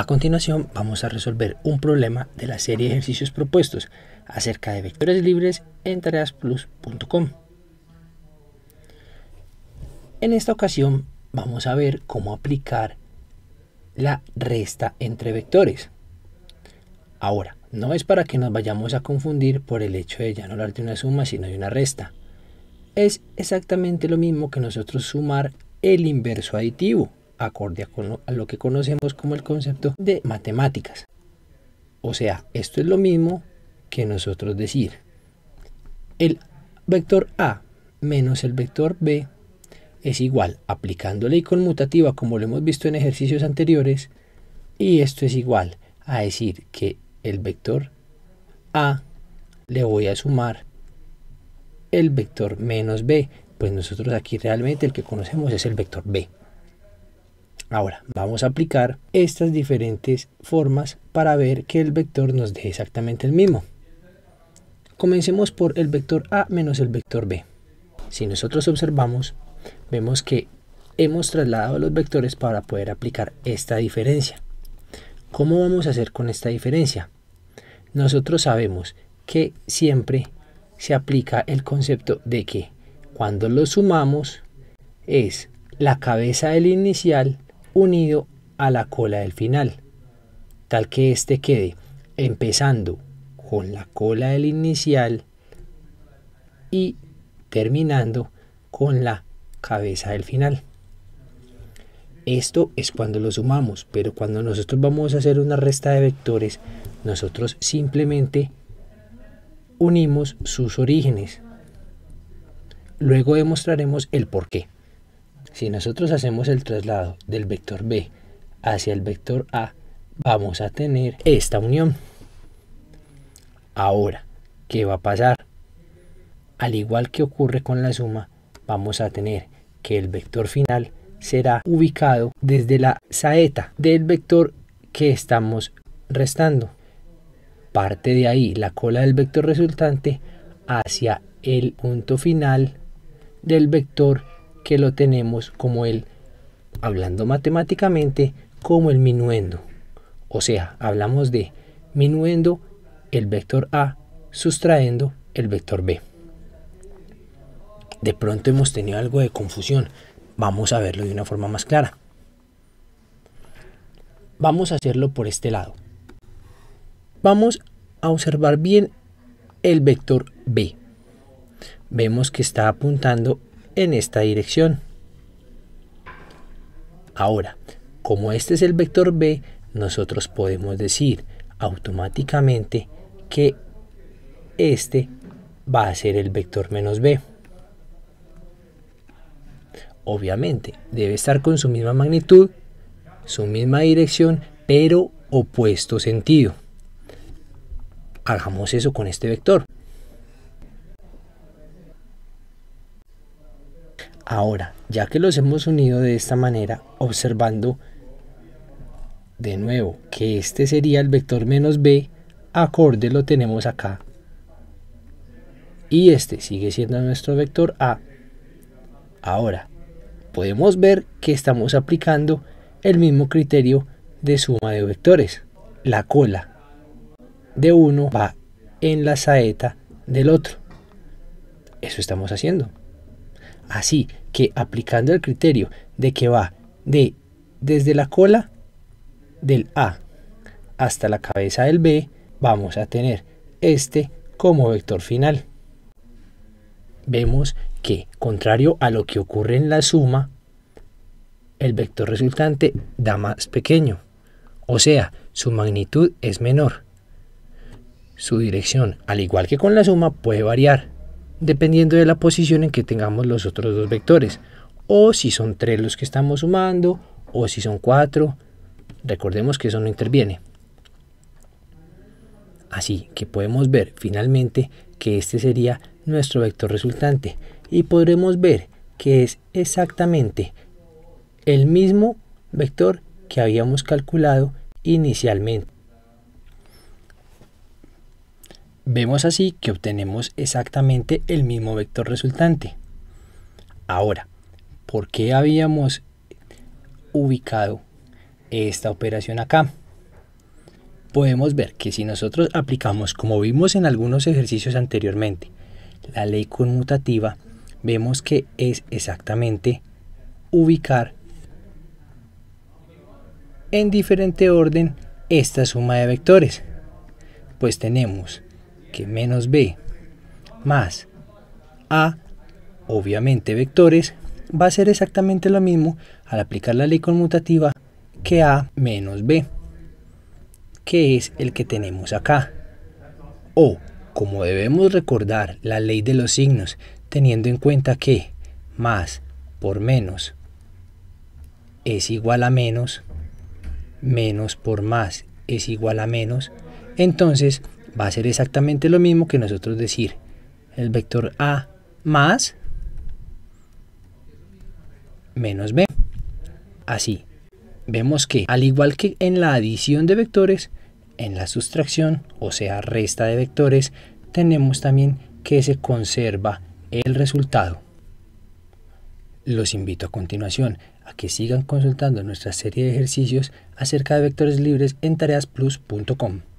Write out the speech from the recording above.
A continuación vamos a resolver un problema de la serie de ejercicios propuestos acerca de vectores libres en tareasplus.com. En esta ocasión vamos a ver cómo aplicar la resta entre vectores. Ahora, no es para que nos vayamos a confundir por el hecho de ya no hablar de una suma sino de una resta. Es exactamente lo mismo que nosotros sumar el inverso aditivo acorde a, lo que conocemos como el concepto de matemáticas. O sea, esto es lo mismo que nosotros decir el vector A menos el vector B es igual, aplicando ley conmutativa como lo hemos visto en ejercicios anteriores, y esto es igual a decir que el vector A le voy a sumar el vector menos B, pues nosotros aquí realmente el que conocemos es el vector B. Ahora, vamos a aplicar estas diferentes formas para ver que el vector nos dé exactamente el mismo. Comencemos por el vector A menos el vector B. Si nosotros observamos, vemos que hemos trasladado los vectores para poder aplicar esta diferencia. ¿Cómo vamos a hacer con esta diferencia? Nosotros sabemos que siempre se aplica el concepto de que cuando lo sumamos es la cabeza del inicial unido a la cola del final, tal que éste quede empezando con la cola del inicial y terminando con la cabeza del final. Esto es cuando lo sumamos, pero cuando nosotros vamos a hacer una resta de vectores, nosotros simplemente unimos sus orígenes. Luego demostraremos el porqué si nosotros hacemos el traslado del vector B hacia el vector A, vamos a tener esta unión. Ahora, ¿qué va a pasar? Al igual que ocurre con la suma, vamos a tener que el vector final será ubicado desde la saeta del vector que estamos restando. Parte de ahí la cola del vector resultante hacia el punto final del vector que lo tenemos como el, hablando matemáticamente, como el minuendo. O sea, hablamos de minuendo el vector A sustrayendo el vector B. De pronto hemos tenido algo de confusión. Vamos a verlo de una forma más clara. Vamos a hacerlo por este lado. Vamos a observar bien el vector B. Vemos que está apuntando en esta dirección. Ahora, como este es el vector b, nosotros podemos decir automáticamente que este va a ser el vector menos b. Obviamente, debe estar con su misma magnitud, su misma dirección, pero opuesto sentido. Hagamos eso con este vector. Ahora, ya que los hemos unido de esta manera, observando de nuevo que este sería el vector menos b, acorde lo tenemos acá. Y este sigue siendo nuestro vector a. Ahora, podemos ver que estamos aplicando el mismo criterio de suma de vectores. La cola de uno va en la saeta del otro. Eso estamos haciendo. Así que aplicando el criterio de que va de desde la cola del A hasta la cabeza del B, vamos a tener este como vector final. Vemos que, contrario a lo que ocurre en la suma, el vector resultante da más pequeño, o sea, su magnitud es menor. Su dirección, al igual que con la suma, puede variar, dependiendo de la posición en que tengamos los otros dos vectores, o si son tres los que estamos sumando, o si son cuatro, recordemos que eso no interviene. Así que podemos ver finalmente que este sería nuestro vector resultante y podremos ver que es exactamente el mismo vector que habíamos calculado inicialmente. Vemos así que obtenemos exactamente el mismo vector resultante. Ahora, ¿por qué habíamos ubicado esta operación acá? Podemos ver que si nosotros aplicamos, como vimos en algunos ejercicios anteriormente, la ley conmutativa, vemos que es exactamente ubicar en diferente orden esta suma de vectores. Pues tenemos que menos b más a, obviamente vectores, va a ser exactamente lo mismo al aplicar la ley conmutativa que a menos b, que es el que tenemos acá. O, como debemos recordar la ley de los signos, teniendo en cuenta que más por menos es igual a menos, menos por más es igual a menos, entonces va a ser exactamente lo mismo que nosotros decir el vector A más menos B. Así, vemos que al igual que en la adición de vectores, en la sustracción, o sea, resta de vectores, tenemos también que se conserva el resultado. Los invito a continuación a que sigan consultando nuestra serie de ejercicios acerca de vectores libres en tareasplus.com.